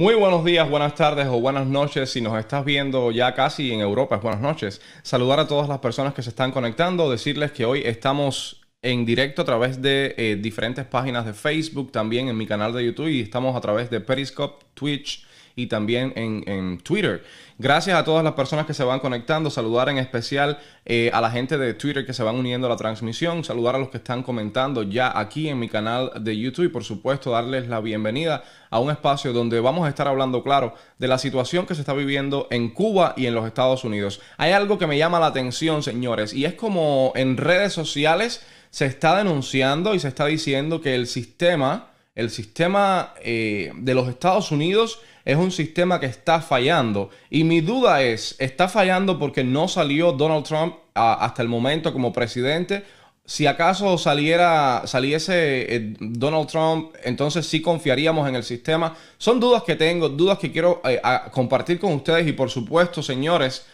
Muy buenos días, buenas tardes o buenas noches. Si nos estás viendo ya casi en Europa, es buenas noches. Saludar a todas las personas que se están conectando, decirles que hoy estamos en directo a través de eh, diferentes páginas de Facebook, también en mi canal de YouTube y estamos a través de Periscope, Twitch y también en, en Twitter. Gracias a todas las personas que se van conectando, saludar en especial eh, a la gente de Twitter que se van uniendo a la transmisión, saludar a los que están comentando ya aquí en mi canal de YouTube y por supuesto darles la bienvenida a un espacio donde vamos a estar hablando claro de la situación que se está viviendo en Cuba y en los Estados Unidos. Hay algo que me llama la atención, señores, y es como en redes sociales se está denunciando y se está diciendo que el sistema el sistema eh, de los Estados Unidos es un sistema que está fallando. Y mi duda es, ¿está fallando porque no salió Donald Trump hasta el momento como presidente? Si acaso saliera, saliese eh, Donald Trump, entonces sí confiaríamos en el sistema. Son dudas que tengo, dudas que quiero eh, compartir con ustedes y por supuesto, señores,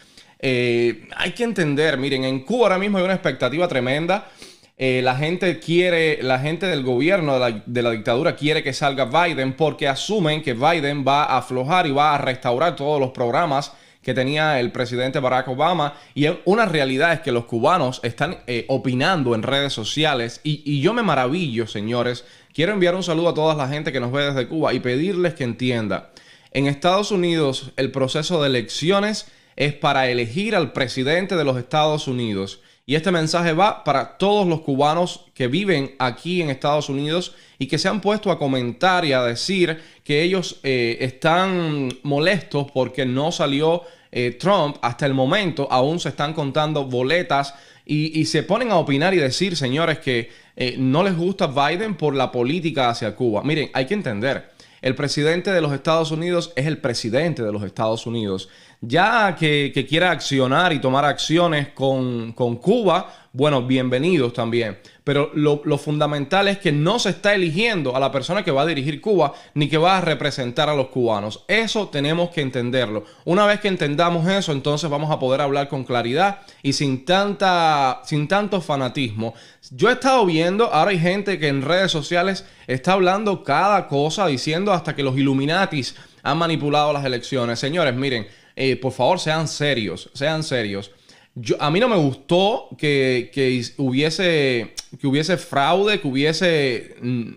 hay que entender, miren, en Cuba ahora mismo hay una expectativa tremenda eh, la gente quiere, la gente del gobierno de la, dictadura quiere que salga Biden porque asumen que Biden va a aflojar y va a restaurar todos los programas que tenía el presidente Barack Obama. Y una realidad es que los cubanos están eh, opinando en redes sociales y, y yo me maravillo, señores. Quiero enviar un saludo a toda la gente que nos ve desde Cuba y pedirles que entienda. En Estados Unidos el proceso de elecciones es para elegir al presidente de los Estados Unidos. Y este mensaje va para todos los cubanos que viven aquí en Estados Unidos y que se han puesto a comentar y a decir que ellos eh, están molestos porque no salió eh, Trump hasta el momento. Aún se están contando boletas y, se ponen a opinar y decir, señores, que eh, no les gusta Biden por la política hacia Cuba. Miren, hay que entender. El presidente de los Estados Unidos es el presidente de los Estados Unidos ya que, quiera accionar y tomar acciones con, Cuba, bueno, bienvenidos también. Pero lo, fundamental es que no se está eligiendo a la persona que va a dirigir Cuba ni que va a representar a los cubanos. Eso tenemos que entenderlo. Una vez que entendamos eso, entonces vamos a poder hablar con claridad y sin, tanta, sin tanto fanatismo. Yo he estado viendo, ahora hay gente que en redes sociales está hablando cada cosa, diciendo hasta que los Illuminatis han manipulado las elecciones. Señores, miren, eh, por favor, sean serios, sean serios. Yo, a mí no me gustó que, hubiese, que hubiese fraude, que hubiese... Mm,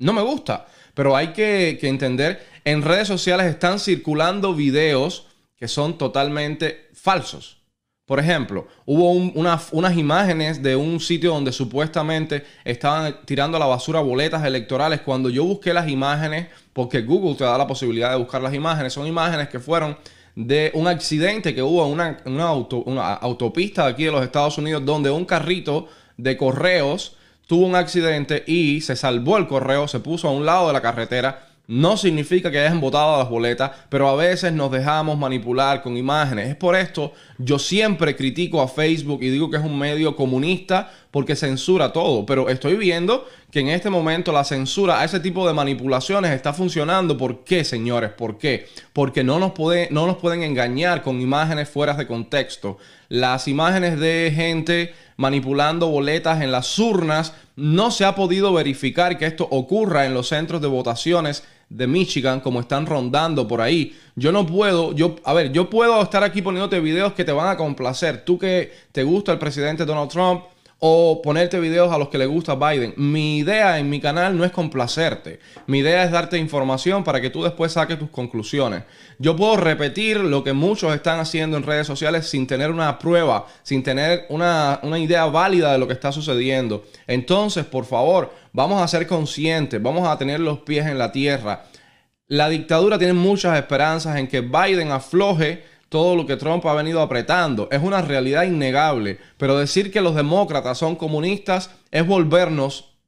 no me gusta, pero hay que, que entender, en redes sociales están circulando videos que son totalmente falsos. Por ejemplo, hubo unas imágenes de un sitio donde supuestamente estaban tirando a la basura boletas electorales. Cuando yo busqué las imágenes, porque Google te da la posibilidad de buscar las imágenes, son imágenes que fueron de un accidente que hubo en una, auto, una autopista aquí de los Estados Unidos donde un carrito de correos tuvo un accidente y se salvó el correo, se puso a un lado de la carretera no significa que hayan votado las boletas, pero a veces nos dejamos manipular con imágenes. Es por esto yo siempre critico a Facebook y digo que es un medio comunista porque censura todo, pero estoy viendo que en este momento la censura a ese tipo de manipulaciones está funcionando. ¿Por qué, señores? ¿Por qué? Porque no nos, no nos pueden engañar con imágenes fuera de contexto. Las imágenes de gente manipulando boletas en las urnas, no se ha podido verificar que esto ocurra en los centros de votaciones de Michigan, como están rondando por ahí. Yo no puedo, yo, a ver, yo puedo estar aquí poniéndote videos que te van a complacer. Tú que te gusta el presidente Donald Trump, o ponerte videos a los que le gusta Biden. Mi idea en mi canal no es complacerte. Mi idea es darte información para que tú después saques tus conclusiones. Yo puedo repetir lo que muchos están haciendo en redes sociales sin tener una prueba, sin tener una, una idea válida de lo que está sucediendo. Entonces, por favor, vamos a ser conscientes, vamos a tener los pies en la tierra. La dictadura tiene muchas esperanzas en que Biden afloje todo lo que Trump ha venido apretando. Es una realidad innegable. Pero decir que los demócratas son comunistas es volvernos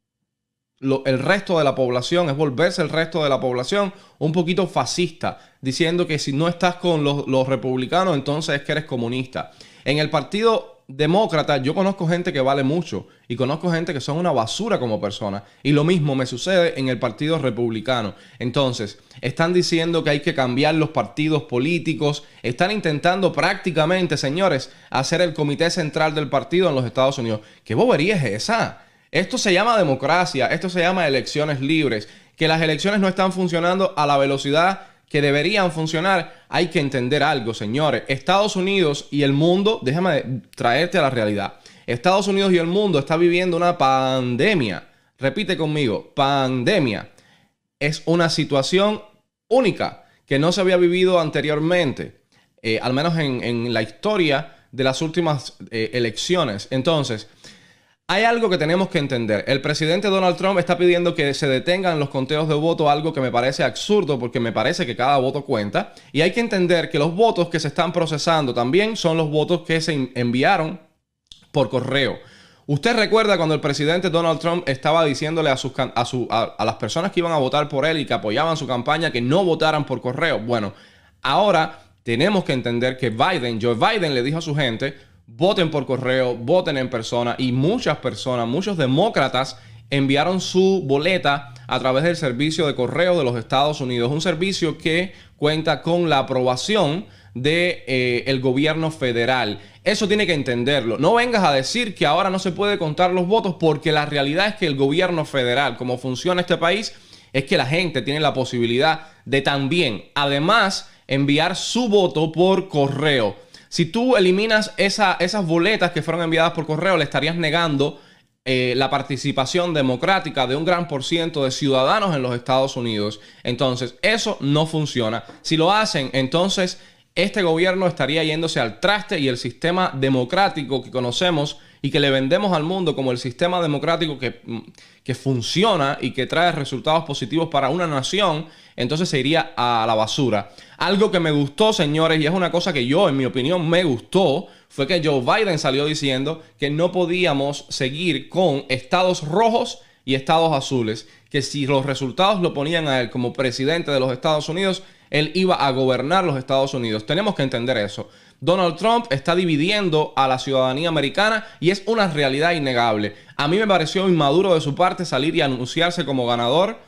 el resto de la población, es volverse el resto de la población un poquito fascista, diciendo que si no estás con los, los republicanos, entonces es que eres comunista. En el partido demócrata, yo conozco gente que vale mucho y conozco gente que son una basura como persona. Y lo mismo me sucede en el Partido Republicano. Entonces, están diciendo que hay que cambiar los partidos políticos. Están intentando prácticamente, señores, hacer el comité central del partido en los Estados Unidos. ¿Qué bobería es esa? Esto se llama democracia, esto se llama elecciones libres, que las elecciones no están funcionando a la velocidad que deberían funcionar, hay que entender algo, señores. Estados Unidos y el mundo, déjame traerte a la realidad. Estados Unidos y el mundo está viviendo una pandemia. Repite conmigo, pandemia. Es una situación única que no se había vivido anteriormente, eh, al menos en, la historia de las últimas eh, elecciones. Entonces, hay algo que tenemos que entender. El presidente Donald Trump está pidiendo que se detengan los conteos de voto, algo que me parece absurdo porque me parece que cada voto cuenta. Y hay que entender que los votos que se están procesando también son los votos que se enviaron por correo. Usted recuerda cuando el presidente Donald Trump estaba diciéndole a, a las personas que iban a votar por él y que apoyaban su campaña que no votaran por correo. Bueno, ahora tenemos que entender que Biden, Joe Biden le dijo a su gente, voten por correo, voten en persona y muchas personas, muchos demócratas enviaron su boleta a través del servicio de correo de los Estados Unidos, un servicio que cuenta con la aprobación de eh, el gobierno federal. Eso tiene que entenderlo. No vengas a decir que ahora no se puede contar los votos porque la realidad es que el gobierno federal, como funciona este país, es que la gente tiene la posibilidad de también, además, enviar su voto por correo. Si tú eliminas esas boletas que fueron enviadas por correo, le estarías negando eh, la participación democrática de un gran por ciento de ciudadanos en los Estados Unidos. Entonces, eso no funciona. Si lo hacen, entonces este gobierno estaría yéndose al traste y el sistema democrático que conocemos y que le vendemos al mundo como el sistema democrático que, funciona y que trae resultados positivos para una nación, entonces se iría a la basura. Algo que me gustó, señores, y es una cosa que yo, en mi opinión, me gustó, fue que Joe Biden salió diciendo que no podíamos seguir con estados rojos y estados azules, que si los resultados lo ponían a él como presidente de los Estados Unidos, él iba a gobernar los Estados Unidos. Tenemos que entender eso. Donald Trump está dividiendo a la ciudadanía americana y es una realidad innegable. A mí me pareció inmaduro de su parte salir y anunciarse como ganador.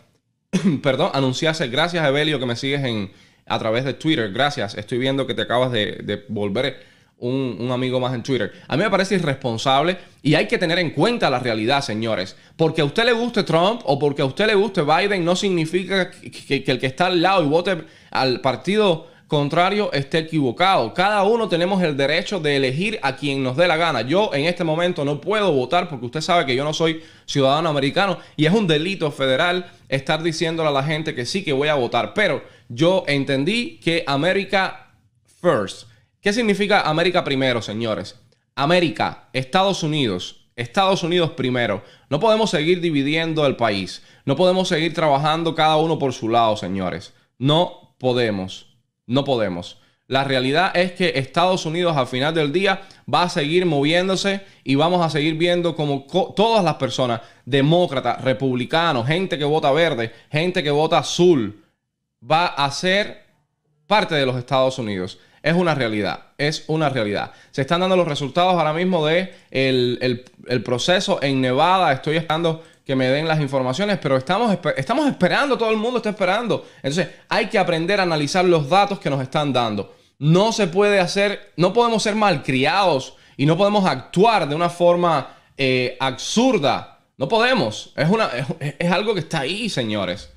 Perdón, anunciarse. Gracias, Evelio, que me sigues en, a través de Twitter. Gracias. Estoy viendo que te acabas de, volver un, amigo más en Twitter. A mí me parece irresponsable y hay que tener en cuenta la realidad, señores. Porque a usted le guste Trump o porque a usted le guste Biden no significa que, que el que está al lado y vote al partido contrario esté equivocado. Cada uno tenemos el derecho de elegir a quien nos dé la gana. Yo en este momento no puedo votar porque usted sabe que yo no soy ciudadano americano y es un delito federal estar diciéndole a la gente que sí que voy a votar. Pero yo entendí que América first. ¿Qué significa América primero, señores? América, Estados Unidos, Estados Unidos primero. No podemos seguir dividiendo el país. No podemos seguir trabajando cada uno por su lado, señores. No podemos. No podemos. La realidad es que Estados Unidos al final del día va a seguir moviéndose y vamos a seguir viendo como todas las personas, demócratas, republicanos, gente que vota verde, gente que vota azul, va a ser parte de los Estados Unidos. Es una realidad, es una realidad. Se están dando los resultados ahora mismo de el, el, proceso en Nevada. Estoy esperando que me den las informaciones, pero estamos, estamos esperando, todo el mundo está esperando. Entonces, hay que aprender a analizar los datos que nos están dando. No se puede hacer, no podemos ser malcriados y no podemos actuar de una forma eh, absurda. No podemos. Es, una, es, algo que está ahí, señores.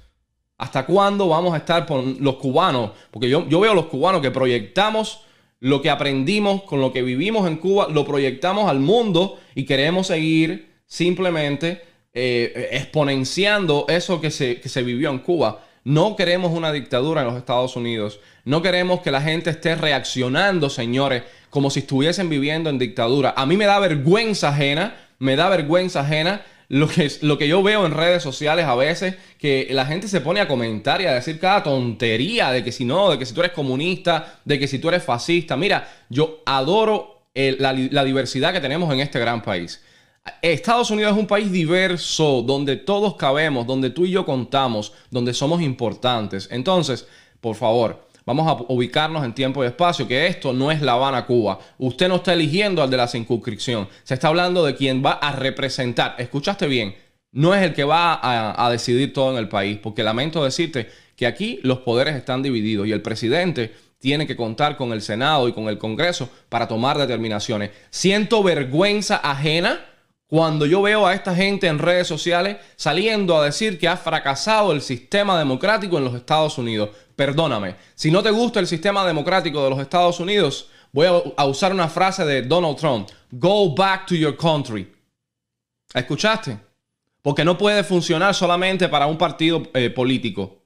¿Hasta cuándo vamos a estar con los cubanos? Porque yo, yo veo a los cubanos que proyectamos lo que aprendimos con lo que vivimos en Cuba, lo proyectamos al mundo y queremos seguir simplemente eh, exponenciando eso que se, vivió en Cuba. No queremos una dictadura en los Estados Unidos. No queremos que la gente esté reaccionando, señores, como si estuviesen viviendo en dictadura. A mí me da vergüenza ajena, me da vergüenza ajena lo que, lo que yo veo en redes sociales a veces, que la gente se pone a comentar y a decir cada tontería de que si no, de que si tú eres comunista, de que si tú eres fascista. Mira, yo adoro eh, la diversidad que tenemos en este gran país. Estados Unidos es un país diverso, donde todos cabemos, donde tú y yo contamos, donde somos importantes. Entonces, por favor, Vamos a ubicarnos en tiempo y espacio, que esto no es La Habana, Cuba. Usted no está eligiendo al de la circunscripción. Se está hablando de quien va a representar. Escuchaste bien, no es el que va a, a, decidir todo en el país, porque lamento decirte que aquí los poderes están divididos y el presidente tiene que contar con el Senado y con el Congreso para tomar determinaciones. Siento vergüenza ajena cuando yo veo a esta gente en redes sociales saliendo a decir que ha fracasado el sistema democrático en los Estados Unidos. Perdóname, si no te gusta el sistema democrático de los Estados Unidos, voy a usar una frase de Donald Trump. Go back to your country. ¿Escuchaste? Porque no puede funcionar solamente para un partido eh, político.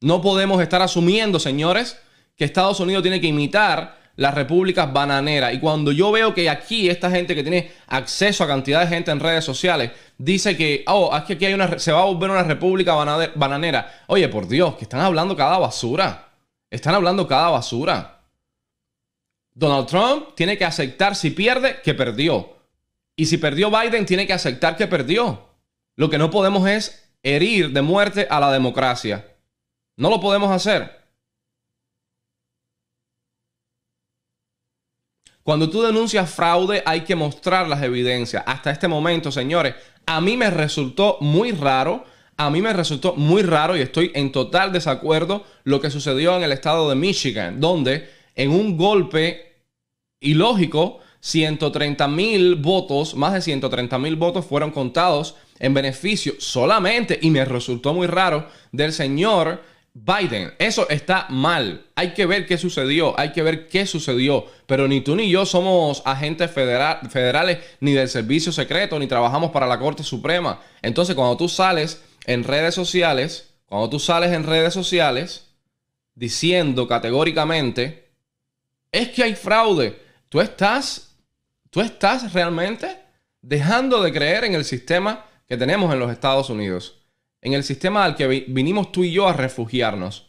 No podemos estar asumiendo, señores, que Estados Unidos tiene que imitar las repúblicas bananera Y cuando yo veo que aquí esta gente que tiene acceso a cantidad de gente en redes sociales dice que, oh, es que aquí hay una, se va a volver una república bananera. Oye, por Dios, que están hablando cada basura. Están hablando cada basura. Donald Trump tiene que aceptar si pierde que perdió. Y si perdió Biden, tiene que aceptar que perdió. Lo que no podemos es herir de muerte a la democracia. No lo podemos hacer. Cuando tú denuncias fraude hay que mostrar las evidencias. Hasta este momento, señores, a mí me resultó muy raro. A mí me resultó muy raro y estoy en total desacuerdo lo que sucedió en el estado de Michigan, donde en un golpe ilógico, 130 mil votos, más de 130 mil votos fueron contados en beneficio solamente, y me resultó muy raro, del señor Biden. Eso está mal. Hay que ver qué sucedió, hay que ver qué sucedió. Pero ni tú ni yo somos agentes federales ni del servicio secreto, ni trabajamos para la Corte Suprema. Entonces, cuando tú sales en redes sociales, cuando tú sales en redes sociales diciendo categóricamente, es que hay fraude, tú estás, tú estás realmente dejando de creer en el sistema que tenemos en los Estados Unidos en el sistema al que vinimos tú y yo a refugiarnos.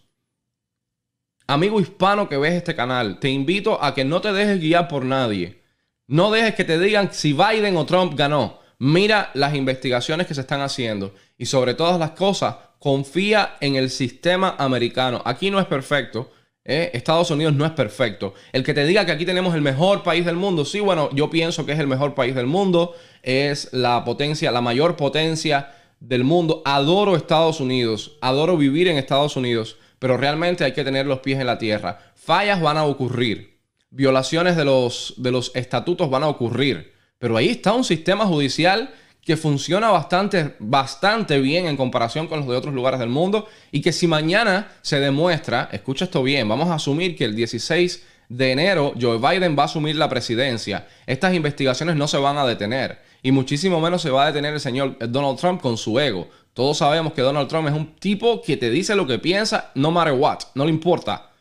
Amigo hispano que ves este canal, te invito a que no te dejes guiar por nadie. No dejes que te digan si Biden o Trump ganó. Mira las investigaciones que se están haciendo y sobre todas las cosas, confía en el sistema americano. Aquí no es perfecto. ¿eh? Estados Unidos no es perfecto. El que te diga que aquí tenemos el mejor país del mundo, sí, bueno, yo pienso que es el mejor país del mundo. Es la potencia, la mayor potencia del mundo. Adoro Estados Unidos, adoro vivir en Estados Unidos, pero realmente hay que tener los pies en la tierra. Fallas van a ocurrir, violaciones de los, de los estatutos van a ocurrir, pero ahí está un sistema judicial que funciona bastante, bastante bien en comparación con los de otros lugares del mundo y que si mañana se demuestra, escucha esto bien, vamos a asumir que el 16 de enero Joe Biden va a asumir la presidencia, estas investigaciones no se van a detener y muchísimo menos se va a detener el señor Donald Trump con su ego. Todos sabemos que Donald Trump es un tipo que te dice lo que piensa, no matter what, no le importa.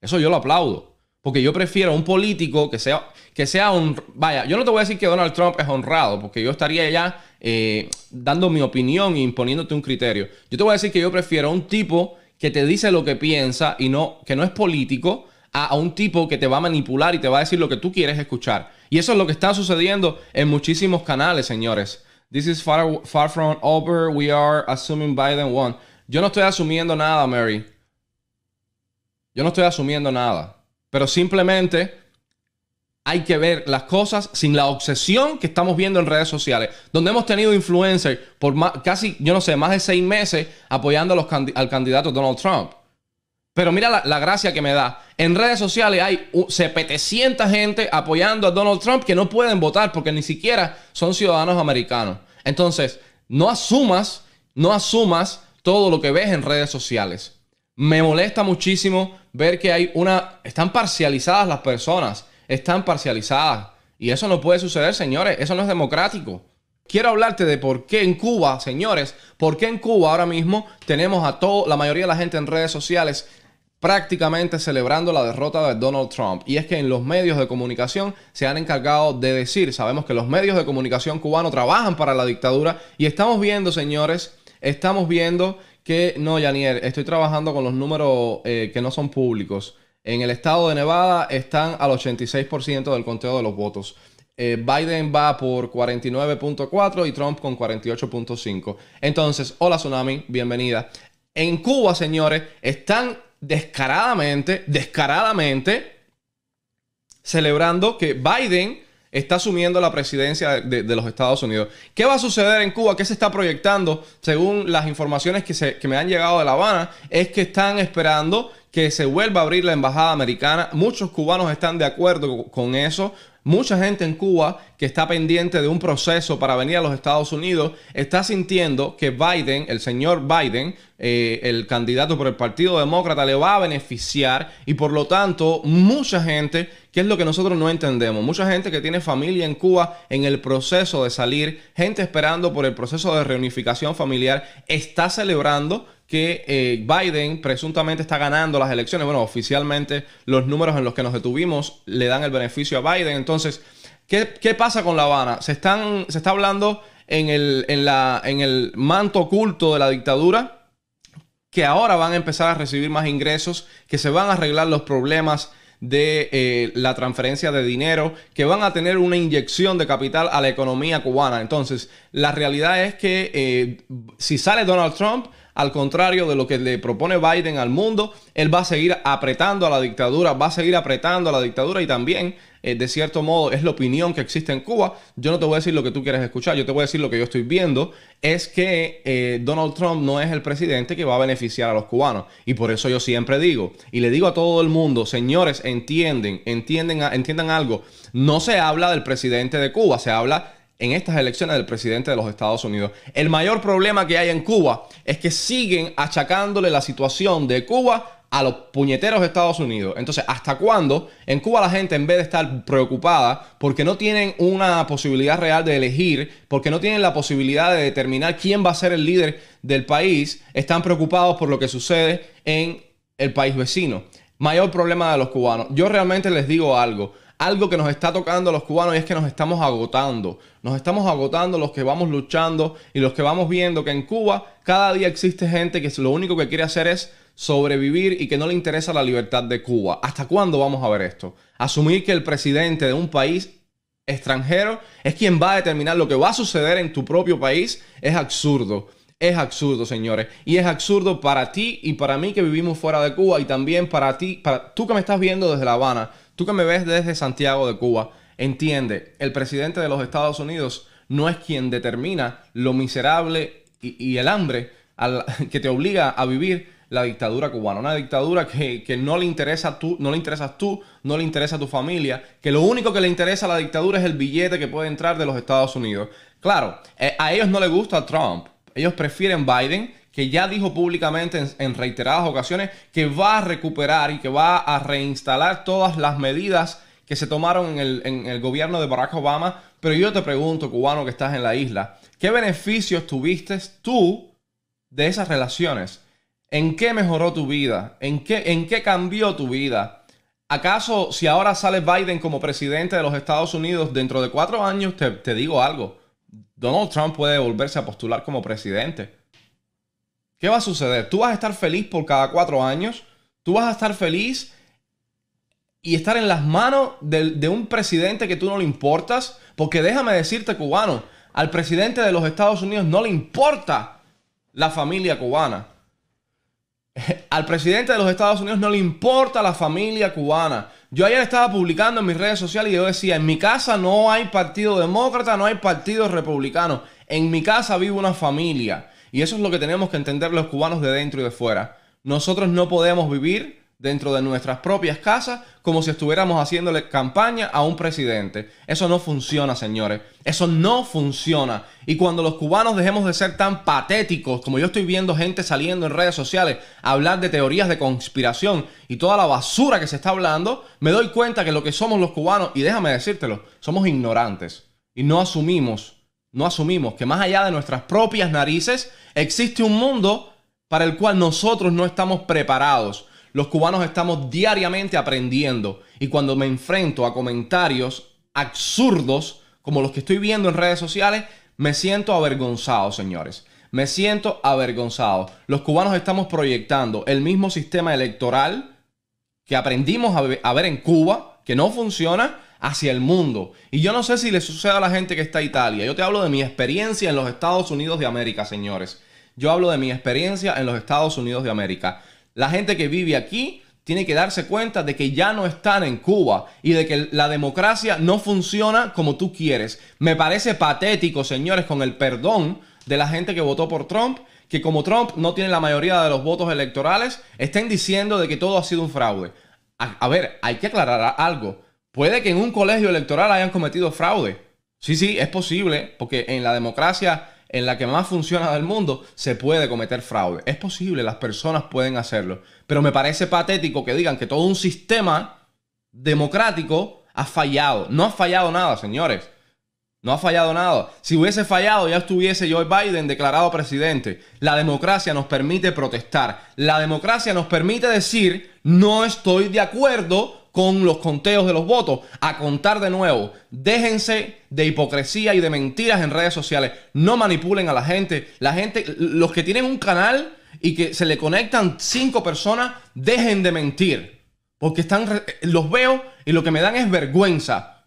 Eso yo lo aplaudo. Porque yo prefiero un político que sea, que sea un... Vaya, yo no te voy a decir que Donald Trump es honrado, porque yo estaría ya eh, dando mi opinión e imponiéndote un criterio. Yo te voy a decir que yo prefiero a un tipo que te dice lo que piensa y no, que no es político, a un tipo que te va a manipular y te va a decir lo que tú quieres escuchar. Y eso es lo que está sucediendo en muchísimos canales, señores. This is far, far from over. We are assuming Biden won. Yo no estoy asumiendo nada, Mary. Yo no estoy asumiendo nada. Pero simplemente hay que ver las cosas sin la obsesión que estamos viendo en redes sociales, donde hemos tenido influencers por casi, yo no sé, más de seis meses apoyando al candidato Donald Trump. Pero mira la, gracia que me da. En redes sociales hay 700 gente apoyando a Donald Trump que no pueden votar porque ni siquiera son ciudadanos americanos. Entonces, no asumas, no asumas todo lo que ves en redes sociales. Me molesta muchísimo ver que hay una... Están parcializadas las personas, están parcializadas. Y eso no puede suceder, señores, eso no es democrático. Quiero hablarte de por qué en Cuba, señores, por qué en Cuba ahora mismo tenemos a todo, la mayoría de la gente en redes sociales prácticamente celebrando la derrota de Donald Trump. Y es que en los medios de comunicación se han encargado de decir, sabemos que los medios de comunicación cubano trabajan para la dictadura y estamos viendo, señores, estamos viendo que no, Janier, estoy trabajando con los números eh, que no son públicos. En el estado de Nevada están al 86% del conteo de los votos. Eh, Biden va por 49.4 y Trump con 48.5. Entonces, hola Tsunami, bienvenida. En Cuba, señores, están descaradamente, descaradamente, celebrando que Biden está asumiendo la presidencia de, los Estados Unidos. ¿Qué va a suceder en Cuba? ¿Qué se está proyectando? Según las informaciones que, se, que, me han llegado de La Habana, es que están esperando que se vuelva a abrir la embajada americana. Muchos cubanos están de acuerdo con eso. Mucha gente en Cuba que está pendiente de un proceso para venir a los Estados Unidos está sintiendo que Biden, el señor Biden, eh, el candidato por el Partido Demócrata, le va a beneficiar y por lo tanto mucha gente ¿Qué es lo que nosotros no entendemos? Mucha gente que tiene familia en Cuba en el proceso de salir, gente esperando por el proceso de reunificación familiar, está celebrando que eh, Biden presuntamente está ganando las elecciones. Bueno, oficialmente los números en los que nos detuvimos le dan el beneficio a Biden. Entonces, ¿qué, pasa con La Habana? Se, están, se está hablando en la, en el manto oculto de la dictadura que ahora van a empezar a recibir más ingresos, que se van a arreglar los problemas de eh, la transferencia de dinero, que van a tener una inyección de capital a la economía cubana. Entonces, la realidad es que eh, si sale Donald Trump, al contrario de lo que le propone Biden al mundo, él va a seguir apretando a la dictadura, va a seguir apretando a la dictadura y también, eh, de cierto modo, es la opinión que existe en Cuba. Yo no te voy a decir lo que tú quieres escuchar, yo te voy a decir lo que yo estoy viendo, es que eh, Donald Trump no es el presidente que va a beneficiar a los cubanos. Y por eso yo siempre digo, y le digo a todo el mundo, señores, entienden, entienden, entiendan algo, no se habla del presidente de Cuba, se habla en estas elecciones del presidente de los Estados Unidos. El mayor problema que hay en Cuba es que siguen achacándole la situación de Cuba a los puñeteros de Estados Unidos. Entonces, ¿hasta cuándo en Cuba la gente, en vez de estar preocupada porque no tienen una posibilidad real de elegir, porque no tienen la posibilidad de determinar quién va a ser el líder del país, están preocupados por lo que sucede en el país vecino? Mayor problema de los cubanos. Yo realmente les digo algo algo que nos está tocando a los cubanos y es que nos estamos agotando. Nos estamos agotando los que vamos luchando y los que vamos viendo que en Cuba cada día existe gente que lo único que quiere hacer es sobrevivir y que no le interesa la libertad de Cuba. ¿Hasta cuándo vamos a ver esto? Asumir que el presidente de un país extranjero es quien va a determinar lo que va a suceder en tu propio país es absurdo. Es absurdo, señores. Y es absurdo para ti y para mí que vivimos fuera de Cuba y también para ti, para tú que me estás viendo desde La Habana. Tú que me ves desde Santiago de Cuba, entiende, el presidente de los Estados Unidos no es quien determina lo miserable y, el hambre que te obliga a vivir la dictadura cubana. Una dictadura que, no le interesa tú, no le interesas tú, no le interesa a tu familia, que lo único que le interesa a la dictadura es el billete que puede entrar de los Estados Unidos. Claro, eh, a ellos no les gusta Trump. Ellos prefieren Biden que ya dijo públicamente en, reiteradas ocasiones que va a recuperar y que va a reinstalar todas las medidas que se tomaron en el, gobierno de Barack Obama. Pero yo te pregunto, cubano que estás en la isla, ¿qué beneficios tuviste tú de esas relaciones? ¿En qué mejoró tu vida? ¿En qué, en qué cambió tu vida? ¿Acaso si ahora sale Biden como presidente de los Estados Unidos dentro de cuatro años, te, te digo algo, Donald Trump puede volverse a postular como presidente? ¿Qué va a suceder? Tú vas a estar feliz por cada cuatro años. Tú vas a estar feliz y estar en las manos de, un presidente que tú no le importas. Porque déjame decirte, cubano, al presidente de los Estados Unidos no le importa la familia cubana. Al presidente de los Estados Unidos no le importa la familia cubana. Yo ayer estaba publicando en mis redes sociales y yo decía, en mi casa no hay partido demócrata, no hay partido republicano. En mi casa vive una familia. Y eso es lo que tenemos que entender los cubanos de dentro y de fuera. Nosotros no podemos vivir dentro de nuestras propias casas como si estuviéramos haciéndole campaña a un presidente. Eso no funciona, señores. Eso no funciona. Y cuando los cubanos dejemos de ser tan patéticos, como yo estoy viendo gente saliendo en redes sociales a hablar de teorías de conspiración y toda la basura que se está hablando, me doy cuenta que lo que somos los cubanos, y déjame decírtelo, somos ignorantes y no asumimos no asumimos que más allá de nuestras propias narices existe un mundo para el cual nosotros no estamos preparados. Los cubanos estamos diariamente aprendiendo y cuando me enfrento a comentarios absurdos como los que estoy viendo en redes sociales, me siento avergonzado, señores. Me siento avergonzado. Los cubanos estamos proyectando el mismo sistema electoral que aprendimos a ver en Cuba, que no funciona, hacia el mundo. Y yo no sé si le sucede a la gente que está en Italia. Yo te hablo de mi experiencia en los Estados Unidos de América, señores. Yo hablo de mi experiencia en los Estados Unidos de América. La gente que vive aquí tiene que darse cuenta de que ya no están en Cuba y de que la democracia no funciona como tú quieres. Me parece patético, señores, con el perdón de la gente que votó por Trump, que como Trump no tiene la mayoría de los votos electorales, estén diciendo de que todo ha sido un fraude. A, a ver, hay que aclarar algo. Puede que en un colegio electoral hayan cometido fraude. Sí, sí, es posible, porque en la democracia en la que más funciona del mundo se puede cometer fraude. Es posible, las personas pueden hacerlo. Pero me parece patético que digan que todo un sistema democrático ha fallado. No ha fallado nada, señores. No ha fallado nada. Si hubiese fallado, ya estuviese Joe Biden declarado presidente. La democracia nos permite protestar. La democracia nos permite decir, no estoy de acuerdo con los conteos de los votos a contar de nuevo. Déjense de hipocresía y de mentiras en redes sociales. No manipulen a la gente. La gente, los que tienen un canal y que se le conectan cinco personas, dejen de mentir. Porque están, los veo y lo que me dan es vergüenza.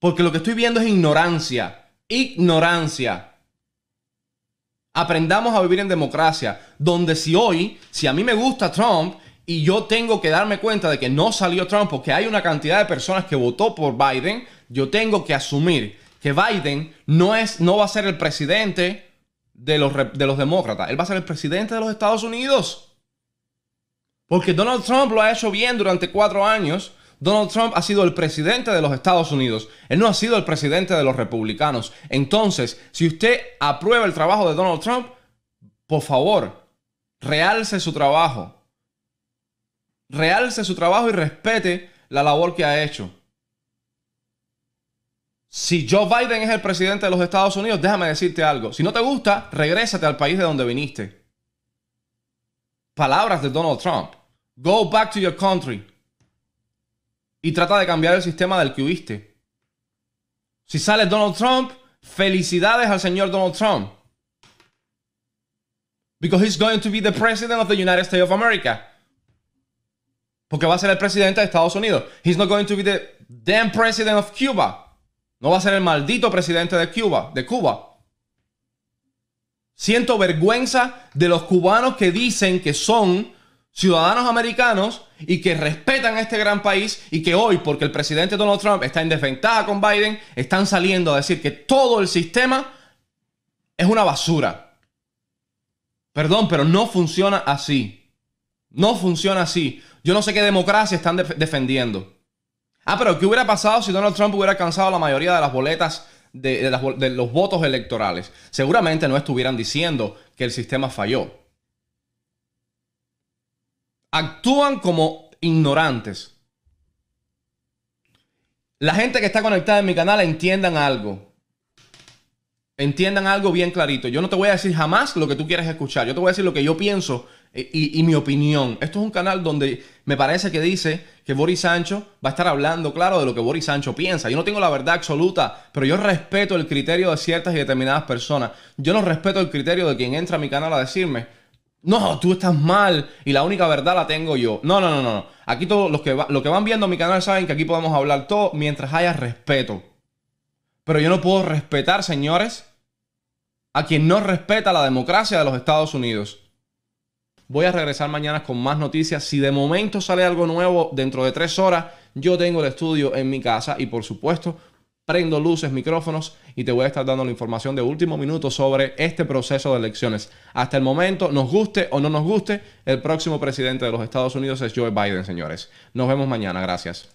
Porque lo que estoy viendo es ignorancia. Ignorancia. Aprendamos a vivir en democracia, donde si hoy, si a mí me gusta Trump y yo tengo que darme cuenta de que no salió Trump porque hay una cantidad de personas que votó por Biden, yo tengo que asumir que Biden no, es, no va a ser el presidente de los, de los demócratas, él va a ser el presidente de los Estados Unidos. Porque Donald Trump lo ha hecho bien durante cuatro años. Donald Trump ha sido el presidente de los Estados Unidos. Él no ha sido el presidente de los republicanos. Entonces, si usted aprueba el trabajo de Donald Trump, por favor, realce su trabajo realce su trabajo y respete la labor que ha hecho. Si Joe Biden es el presidente de los Estados Unidos, déjame decirte algo. Si no te gusta, regrésate al país de donde viniste. Palabras de Donald Trump. Go back to your country. Y trata de cambiar el sistema del que huiste. Si sale Donald Trump, felicidades al señor Donald Trump. Because he's going to be the president of the United States of America. Porque va a ser el presidente de Estados Unidos. He's not going to be the damn president of Cuba. No va a ser el maldito presidente de Cuba, de Cuba. Siento vergüenza de los cubanos que dicen que son ciudadanos americanos y que respetan este gran país y que hoy, porque el presidente Donald Trump está en desventaja con Biden, están saliendo a decir que todo el sistema es una basura. Perdón, pero no funciona así. No funciona así. Yo no sé qué democracia están defendiendo. Ah, pero ¿qué hubiera pasado si Donald Trump hubiera alcanzado la mayoría de las boletas de, de los votos electorales? Seguramente no estuvieran diciendo que el sistema falló. Actúan como ignorantes. La gente que está conectada en mi canal entiendan algo. Entiendan algo bien clarito. Yo no te voy a decir jamás lo que tú quieres escuchar. Yo te voy a decir lo que yo pienso eh, y, mi opinión. Esto es un canal donde me parece que dice que Boris Sancho va a estar hablando, claro, de lo que Boris Sancho piensa. Yo no tengo la verdad absoluta, pero yo respeto el criterio de ciertas y determinadas personas. Yo no respeto el criterio de quien entra a mi canal a decirme, no, tú estás mal y la única verdad la tengo yo. No, no, no, no. Aquí todos los que, los que van viendo mi canal saben que aquí podemos hablar todo mientras haya respeto. Pero yo no puedo respetar, señores, a quien no respeta la democracia de los Estados Unidos. Voy a regresar mañana con más noticias. Si de momento sale algo nuevo dentro de tres horas, yo tengo el estudio en mi casa y por supuesto prendo luces, micrófonos y te voy a estar dando la información de último minuto sobre este proceso de elecciones. Hasta el momento, nos guste o no nos guste, el próximo presidente de los Estados Unidos es Joe Biden, señores. Nos vemos mañana, gracias.